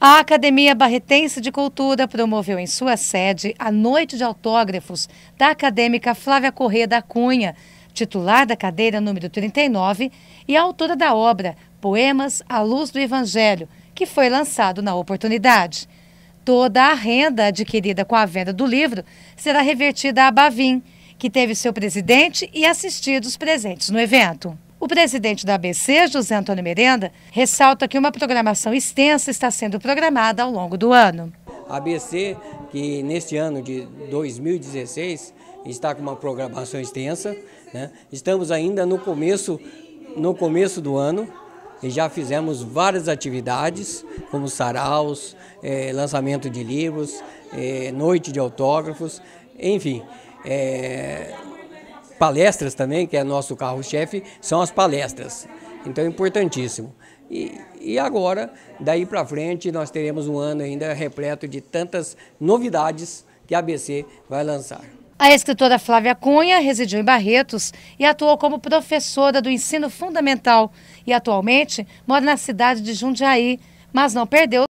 A Academia Barretense de Cultura promoveu em sua sede a Noite de Autógrafos da acadêmica Flávia Corrêa da Cunha, titular da cadeira número 39 e autora da obra Poemas à Luz do Evangelho, que foi lançado na oportunidade. Toda a renda adquirida com a venda do livro será revertida à Bavim, que teve seu presidente e assistidos presentes no evento. O presidente da ABC, José Antônio Merenda, ressalta que uma programação extensa está sendo programada ao longo do ano. A ABC, que neste ano de 2016 está com uma programação extensa, né? estamos ainda no começo, no começo do ano, e já fizemos várias atividades, como saraus, é, lançamento de livros, é, noite de autógrafos, enfim. É, palestras também, que é nosso carro-chefe, são as palestras. Então é importantíssimo. E, e agora, daí para frente, nós teremos um ano ainda repleto de tantas novidades que a ABC vai lançar. A escritora Flávia Cunha residiu em Barretos e atuou como professora do ensino fundamental e atualmente mora na cidade de Jundiaí, mas não perdeu